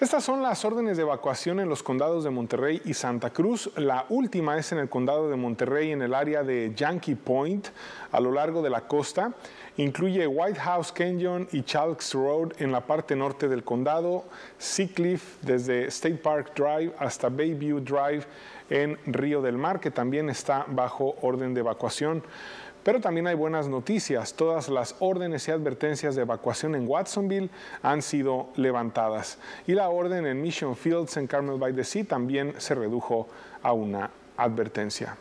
Estas son las órdenes de evacuación en los condados de Monterrey y Santa Cruz. La última es en el condado de Monterrey, en el área de Yankee Point, a lo largo de la costa. Incluye White House Canyon y Chalks Road en la parte norte del condado, Sea desde State Park Drive hasta Bayview Drive en Río del Mar, que también está bajo orden de evacuación. Pero también hay buenas noticias. Todas las órdenes y advertencias de evacuación en Watsonville han sido levantadas. Y la orden en Mission Fields en Carmel by the Sea también se redujo a una advertencia.